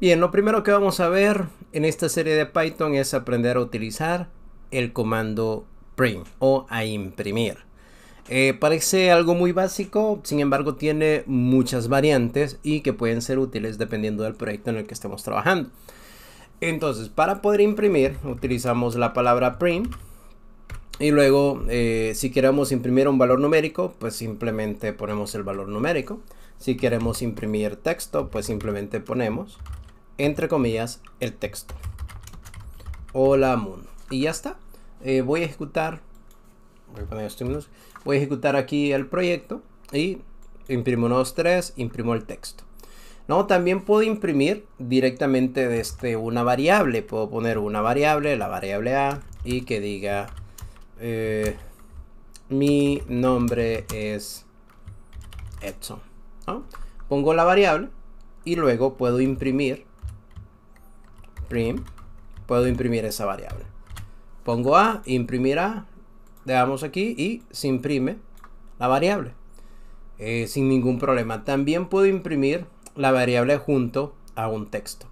Bien, lo primero que vamos a ver en esta serie de Python es aprender a utilizar el comando print o a imprimir. Eh, parece algo muy básico, sin embargo tiene muchas variantes y que pueden ser útiles dependiendo del proyecto en el que estemos trabajando. Entonces, para poder imprimir, utilizamos la palabra print. Y luego, eh, si queremos imprimir un valor numérico, pues simplemente ponemos el valor numérico. Si queremos imprimir texto, pues simplemente ponemos, entre comillas, el texto. Hola mundo. Y ya está. Eh, voy a ejecutar. Voy a, poner voy a ejecutar aquí el proyecto y imprimo unos tres, imprimo el texto. No, también puedo imprimir directamente desde este, una variable. Puedo poner una variable, la variable A, y que diga eh, mi nombre es Edson. Pongo la variable y luego puedo imprimir. Prim, puedo imprimir esa variable. Pongo A, imprimir A, le aquí y se imprime la variable eh, sin ningún problema. También puedo imprimir la variable junto a un texto.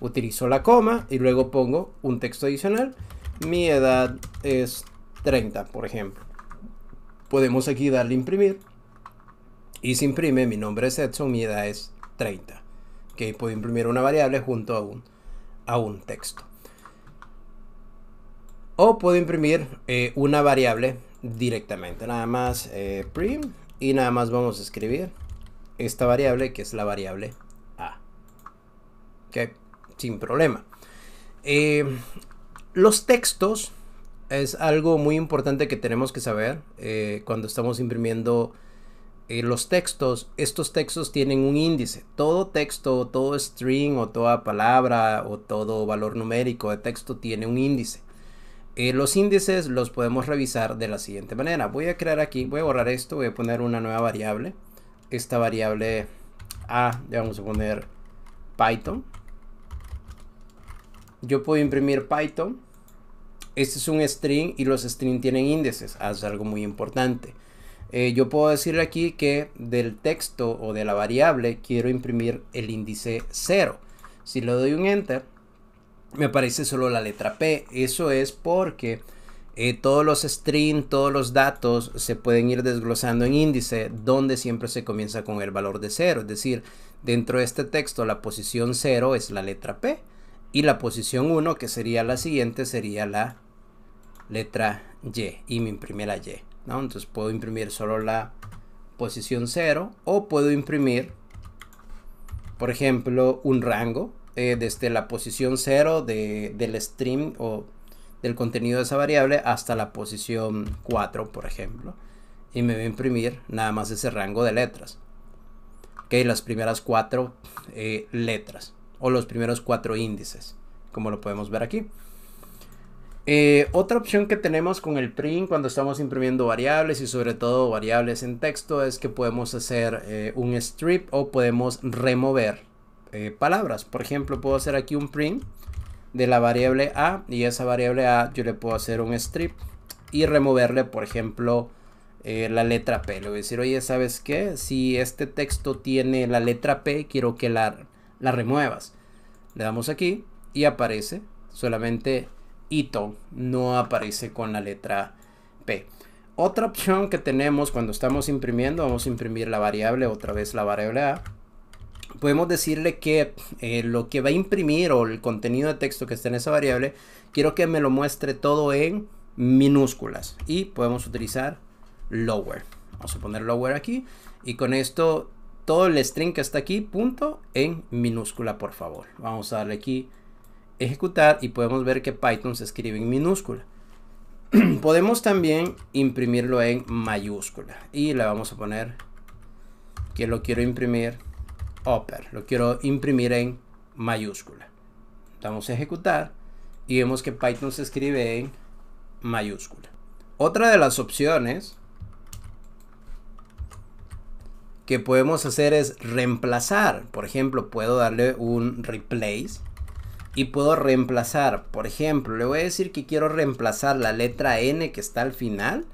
Utilizo la coma y luego pongo un texto adicional. Mi edad es 30, por ejemplo. Podemos aquí darle imprimir. Y se imprime, mi nombre es Edson, mi edad es 30. Que puedo imprimir una variable junto a un, a un texto. O puedo imprimir eh, una variable directamente. Nada más eh, print y nada más vamos a escribir esta variable que es la variable A. Sin problema. Eh, los textos es algo muy importante que tenemos que saber eh, cuando estamos imprimiendo eh, los textos. Estos textos tienen un índice. Todo texto, todo string o toda palabra o todo valor numérico de texto tiene un índice. los índices los podemos revisar de la siguiente manera. Voy a crear aquí, voy a borrar esto, voy a poner una nueva variable esta variable A, le vamos a poner Python. Yo puedo imprimir Python. Este es un string y los strings tienen índices, ah, es algo muy importante. Eh, yo puedo decirle aquí que del texto o de la variable quiero imprimir el índice 0. Si le doy un enter, me aparece solo la letra P. Eso es porque eh, todos los streams, todos los datos se pueden ir desglosando en índice, donde siempre se comienza con el valor de 0. Es decir, dentro de este texto la posición 0 es la letra P y la posición 1, que sería la siguiente, sería la letra Y y me imprime la Y. ¿no? Entonces puedo imprimir solo la posición 0 o puedo imprimir, por ejemplo, un rango eh, desde la posición 0 del stream o del contenido de esa variable hasta la posición 4, por ejemplo. Y me va a imprimir nada más ese rango de letras. Ok, las primeras cuatro eh, letras o los primeros cuatro índices, como lo podemos ver aquí. Eh, otra opción que tenemos con el print cuando estamos imprimiendo variables y sobre todo variables en texto es que podemos hacer eh, un strip o podemos remover palabras. Por ejemplo, puedo hacer aquí un print de la variable a y esa variable a yo le puedo hacer un strip y removerle por ejemplo eh, la letra p le voy a decir oye sabes qué si este texto tiene la letra p quiero que la, la remuevas le damos aquí y aparece solamente ito no aparece con la letra p otra opción que tenemos cuando estamos imprimiendo vamos a imprimir la variable otra vez la variable a podemos decirle que eh, lo que va a imprimir o el contenido de texto que está en esa variable, quiero que me lo muestre todo en minúsculas y podemos utilizar lower. Vamos a poner lower aquí y con esto todo el string que está aquí, punto, en minúscula, por favor. Vamos a darle aquí ejecutar y podemos ver que Python se escribe en minúscula. podemos también imprimirlo en mayúscula y le vamos a poner que lo quiero imprimir lo quiero imprimir en mayúscula. vamos a ejecutar y vemos que Python se escribe en mayúscula. Otra de las opciones que podemos hacer es reemplazar. Por ejemplo, puedo darle un replace y puedo reemplazar. Por ejemplo, le voy a decir que quiero reemplazar la letra N que está al final.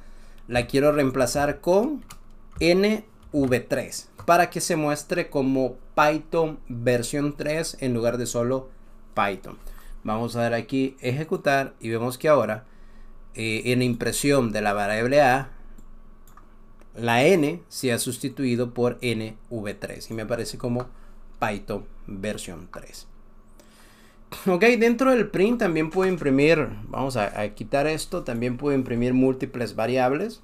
La quiero reemplazar con NV3 para que se muestre como Python versión 3 en lugar de solo Python. Vamos a dar aquí ejecutar y vemos que ahora eh, en la impresión de la variable A, la N se ha sustituido por NV3 y me aparece como Python versión 3. Ok, dentro del print también puedo imprimir, vamos a, a quitar esto, también puedo imprimir múltiples variables.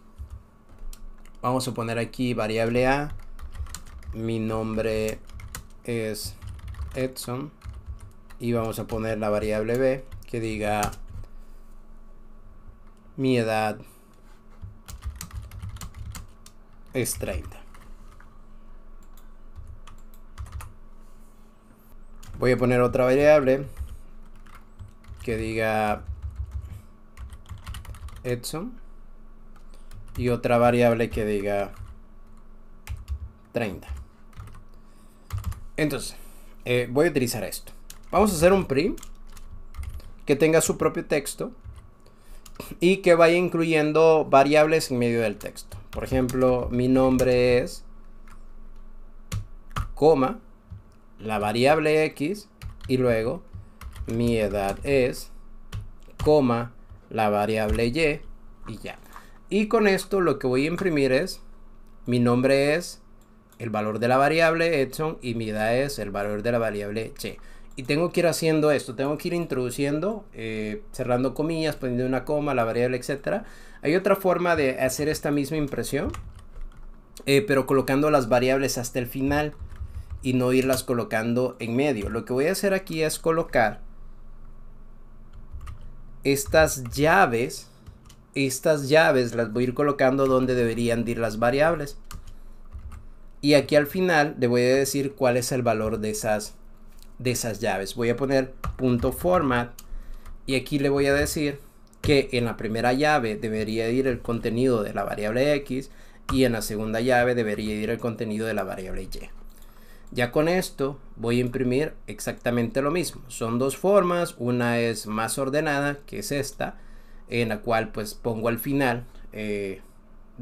Vamos a poner aquí variable A, mi nombre es Edson y vamos a poner la variable b que diga mi edad es 30. Voy a poner otra variable que diga Edson y otra variable que diga 30. Entonces, eh, voy a utilizar esto. Vamos a hacer un print que tenga su propio texto y que vaya incluyendo variables en medio del texto. Por ejemplo, mi nombre es coma, la variable x y luego mi edad es coma, la variable y y ya. Y con esto lo que voy a imprimir es mi nombre es el valor de la variable Edson y mi edad es el valor de la variable Che. Y tengo que ir haciendo esto, tengo que ir introduciendo, eh, cerrando comillas, poniendo una coma, la variable, etc. Hay otra forma de hacer esta misma impresión, eh, pero colocando las variables hasta el final y no irlas colocando en medio. Lo que voy a hacer aquí es colocar estas llaves, estas llaves las voy a ir colocando donde deberían ir las variables. Y aquí al final le voy a decir cuál es el valor de esas, de esas llaves. Voy a poner .format y aquí le voy a decir que en la primera llave debería ir el contenido de la variable X y en la segunda llave debería ir el contenido de la variable Y. Ya con esto voy a imprimir exactamente lo mismo. Son dos formas, una es más ordenada, que es esta, en la cual pues pongo al final eh,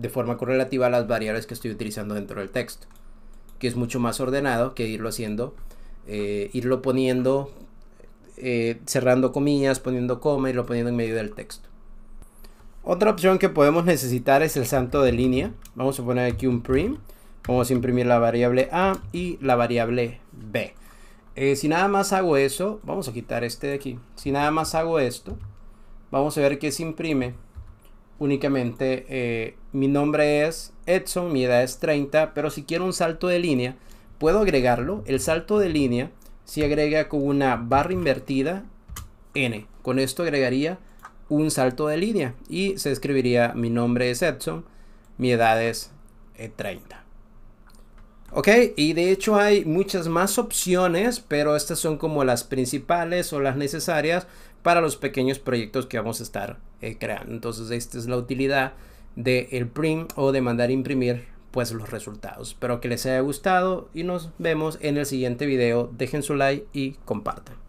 de forma correlativa a las variables que estoy utilizando dentro del texto, que es mucho más ordenado que irlo haciendo, eh, irlo poniendo, eh, cerrando comillas, poniendo coma, y lo poniendo en medio del texto. Otra opción que podemos necesitar es el santo de línea. Vamos a poner aquí un print. Vamos a imprimir la variable A y la variable B. Eh, si nada más hago eso, vamos a quitar este de aquí. Si nada más hago esto, vamos a ver que se imprime únicamente eh, mi nombre es Edson, mi edad es 30, pero si quiero un salto de línea, puedo agregarlo. El salto de línea se agrega con una barra invertida N. Con esto agregaría un salto de línea y se escribiría mi nombre es Edson, mi edad es 30. Eh, Ok, y de hecho hay muchas más opciones, pero estas son como las principales o las necesarias para los pequeños proyectos que vamos a estar eh, creando. Entonces, esta es la utilidad del el print o de mandar imprimir pues los resultados. Espero que les haya gustado y nos vemos en el siguiente video. Dejen su like y compartan.